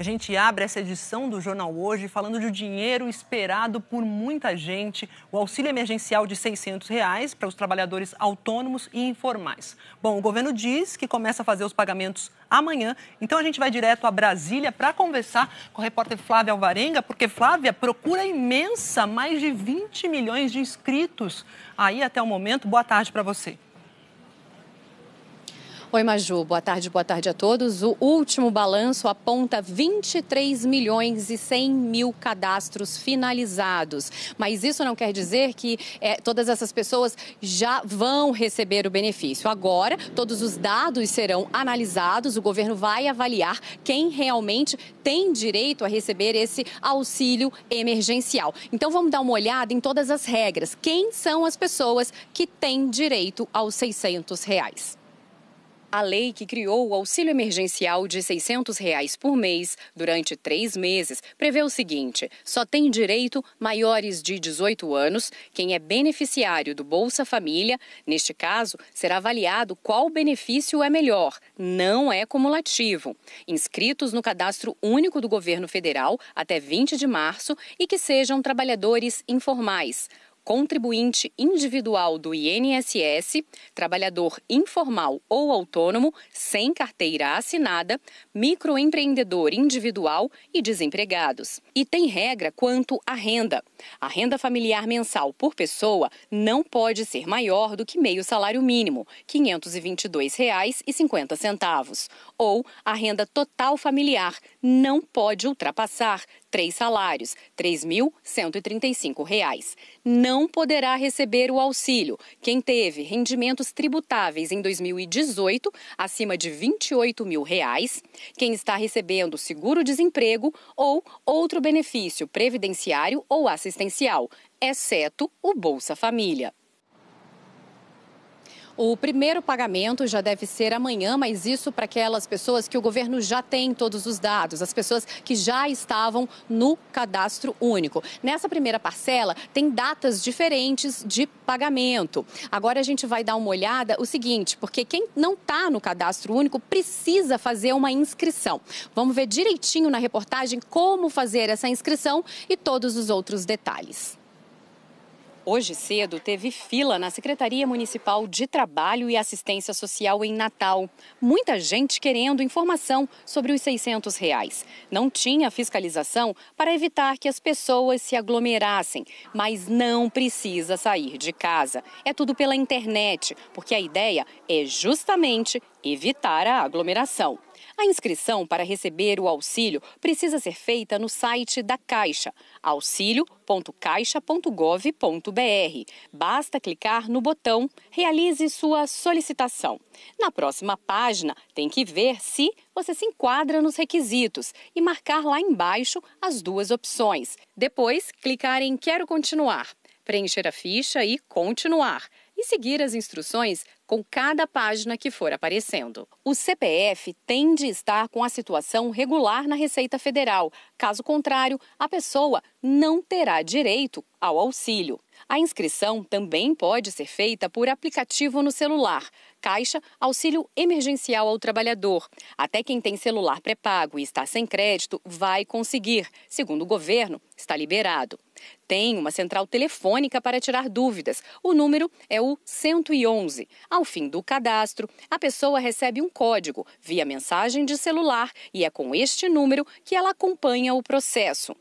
a gente abre essa edição do Jornal Hoje falando de dinheiro esperado por muita gente, o auxílio emergencial de 600 reais para os trabalhadores autônomos e informais. Bom, o governo diz que começa a fazer os pagamentos amanhã, então a gente vai direto a Brasília para conversar com a repórter Flávia Alvarenga, porque Flávia procura imensa, mais de 20 milhões de inscritos aí até o momento. Boa tarde para você. Oi, Maju. Boa tarde, boa tarde a todos. O último balanço aponta 23 milhões e 100 mil cadastros finalizados. Mas isso não quer dizer que é, todas essas pessoas já vão receber o benefício. Agora, todos os dados serão analisados, o governo vai avaliar quem realmente tem direito a receber esse auxílio emergencial. Então, vamos dar uma olhada em todas as regras. Quem são as pessoas que têm direito aos 600 reais? a lei que criou o auxílio emergencial de R$ 600 reais por mês durante três meses prevê o seguinte: só tem direito maiores de 18 anos quem é beneficiário do Bolsa Família. Neste caso, será avaliado qual benefício é melhor, não é cumulativo. Inscritos no cadastro único do governo federal até 20 de março e que sejam trabalhadores informais contribuinte individual do INSS, trabalhador informal ou autônomo, sem carteira assinada, microempreendedor individual e desempregados. E tem regra quanto à renda. A renda familiar mensal por pessoa não pode ser maior do que meio salário mínimo, R$ 522,50, ou a renda total familiar não pode ultrapassar três salários, R$ 3.135. Não não poderá receber o auxílio quem teve rendimentos tributáveis em 2018 acima de 28 mil reais, quem está recebendo seguro-desemprego ou outro benefício previdenciário ou assistencial, exceto o Bolsa Família. O primeiro pagamento já deve ser amanhã, mas isso para aquelas pessoas que o governo já tem todos os dados, as pessoas que já estavam no cadastro único. Nessa primeira parcela, tem datas diferentes de pagamento. Agora a gente vai dar uma olhada o seguinte, porque quem não está no cadastro único precisa fazer uma inscrição. Vamos ver direitinho na reportagem como fazer essa inscrição e todos os outros detalhes. Hoje cedo teve fila na Secretaria Municipal de Trabalho e Assistência Social em Natal. Muita gente querendo informação sobre os 600 reais. Não tinha fiscalização para evitar que as pessoas se aglomerassem, mas não precisa sair de casa. É tudo pela internet, porque a ideia é justamente evitar a aglomeração. A inscrição para receber o auxílio precisa ser feita no site da Caixa, auxilio.caixa.gov.br. Basta clicar no botão Realize sua solicitação. Na próxima página, tem que ver se você se enquadra nos requisitos e marcar lá embaixo as duas opções. Depois, clicar em Quero continuar, preencher a ficha e continuar e seguir as instruções com cada página que for aparecendo. O CPF tem de estar com a situação regular na Receita Federal. Caso contrário, a pessoa não terá direito ao auxílio. A inscrição também pode ser feita por aplicativo no celular. Caixa Auxílio Emergencial ao Trabalhador. Até quem tem celular pré-pago e está sem crédito vai conseguir. Segundo o governo, está liberado. Tem uma central telefônica para tirar dúvidas. O número é o 111. Ao fim do cadastro, a pessoa recebe um código via mensagem de celular e é com este número que ela acompanha o processo.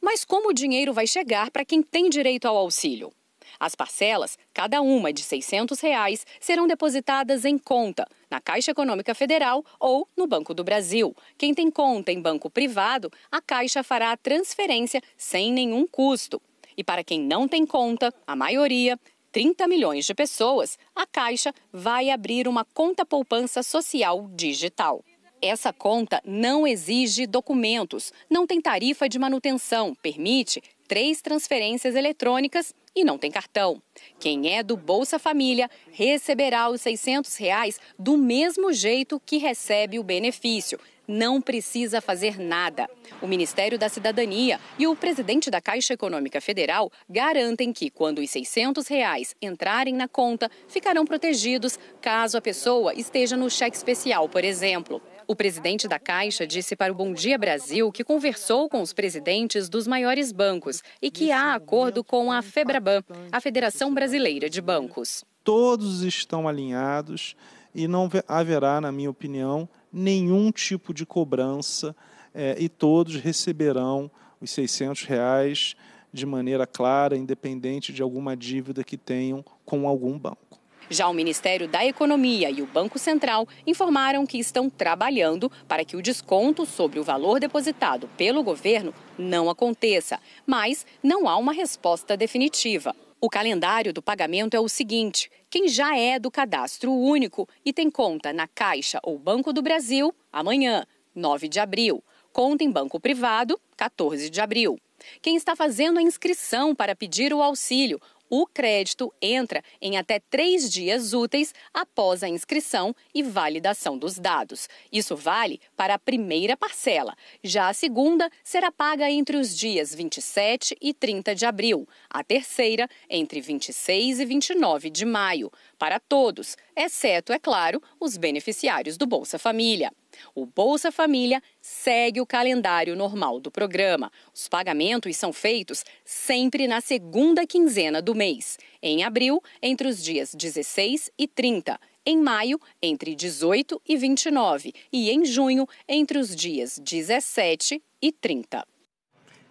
Mas como o dinheiro vai chegar para quem tem direito ao auxílio? As parcelas, cada uma de R$ 600, reais, serão depositadas em conta na Caixa Econômica Federal ou no Banco do Brasil. Quem tem conta em banco privado, a Caixa fará a transferência sem nenhum custo. E para quem não tem conta, a maioria, 30 milhões de pessoas, a Caixa vai abrir uma conta poupança social digital. Essa conta não exige documentos, não tem tarifa de manutenção, permite três transferências eletrônicas e não tem cartão. Quem é do Bolsa Família receberá os R$ 600 reais do mesmo jeito que recebe o benefício. Não precisa fazer nada. O Ministério da Cidadania e o presidente da Caixa Econômica Federal garantem que, quando os R$ 600 reais entrarem na conta, ficarão protegidos caso a pessoa esteja no cheque especial, por exemplo. O presidente da Caixa disse para o Bom Dia Brasil que conversou com os presidentes dos maiores bancos e que há acordo com a FEBRABAN, a Federação Brasileira de Bancos. Todos estão alinhados e não haverá, na minha opinião, nenhum tipo de cobrança é, e todos receberão os 600 reais de maneira clara, independente de alguma dívida que tenham com algum banco. Já o Ministério da Economia e o Banco Central informaram que estão trabalhando para que o desconto sobre o valor depositado pelo governo não aconteça, mas não há uma resposta definitiva. O calendário do pagamento é o seguinte: quem já é do cadastro único e tem conta na Caixa ou Banco do Brasil, amanhã, 9 de abril. Conta em banco privado, 14 de abril. Quem está fazendo a inscrição para pedir o auxílio, o crédito entra em até três dias úteis após a inscrição e validação dos dados. Isso vale para a primeira parcela. Já a segunda será paga entre os dias 27 e 30 de abril. A terceira, entre 26 e 29 de maio. Para todos, exceto, é claro, os beneficiários do Bolsa Família. O Bolsa Família segue o calendário normal do programa. Os pagamentos são feitos sempre na segunda quinzena do mês. Em abril, entre os dias 16 e 30. Em maio, entre 18 e 29. E em junho, entre os dias 17 e 30.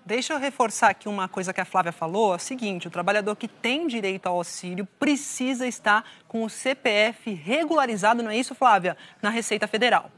Deixa eu reforçar aqui uma coisa que a Flávia falou: é o seguinte, o trabalhador que tem direito ao auxílio precisa estar com o CPF regularizado, não é isso, Flávia? Na Receita Federal.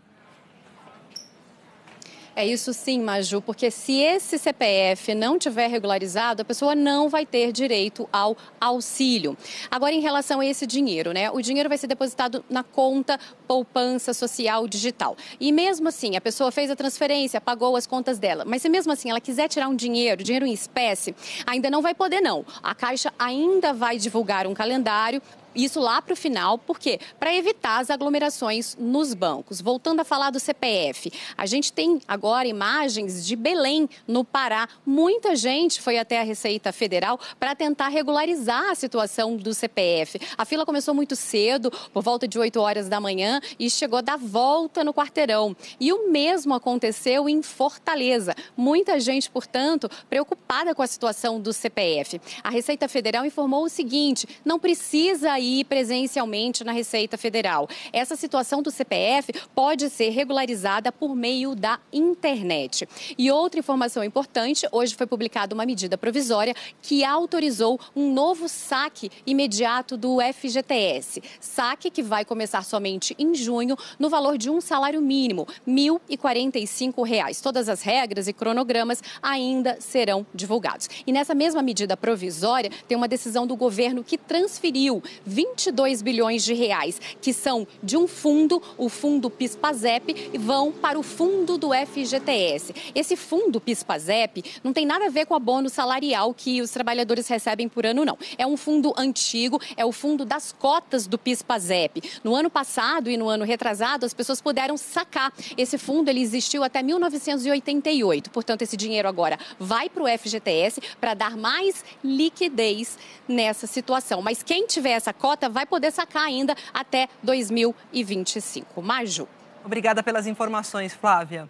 É isso sim, Maju, porque se esse CPF não tiver regularizado, a pessoa não vai ter direito ao auxílio. Agora, em relação a esse dinheiro, né? O dinheiro vai ser depositado na conta poupança social digital. E mesmo assim, a pessoa fez a transferência, pagou as contas dela. Mas se mesmo assim ela quiser tirar um dinheiro, dinheiro em espécie, ainda não vai poder, não. A Caixa ainda vai divulgar um calendário isso lá para o final, porque Para evitar as aglomerações nos bancos. Voltando a falar do CPF, a gente tem agora imagens de Belém, no Pará. Muita gente foi até a Receita Federal para tentar regularizar a situação do CPF. A fila começou muito cedo, por volta de 8 horas da manhã, e chegou a dar volta no quarteirão. E o mesmo aconteceu em Fortaleza. Muita gente, portanto, preocupada com a situação do CPF. A Receita Federal informou o seguinte: não precisa ir presencialmente na Receita Federal. Essa situação do CPF pode ser regularizada por meio da internet. E outra informação importante: hoje foi publicada uma medida provisória que autorizou um novo saque imediato do FGTS. Saque que vai começar somente em junho, no valor de um salário mínimo, R$ 1.045. Todas as regras e cronogramas ainda serão divulgados. E nessa mesma medida provisória, tem uma decisão do governo que transferiu 22 bilhões de reais, que são de um fundo, o fundo PISPAZEP, e vão para o fundo do FGTS. Esse fundo PISPAZEP não tem nada a ver com o abono salarial que os trabalhadores recebem por ano, não. É um fundo antigo, é o fundo das cotas do PISPAZEP. No ano passado e no ano retrasado, as pessoas puderam sacar. Esse fundo ele existiu até 1988. Portanto, esse dinheiro agora vai para o FGTS para dar mais liquidez nessa situação. Mas quem tiver essa cota vai poder sacar ainda até 2025. Maju. Obrigada pelas informações, Flávia.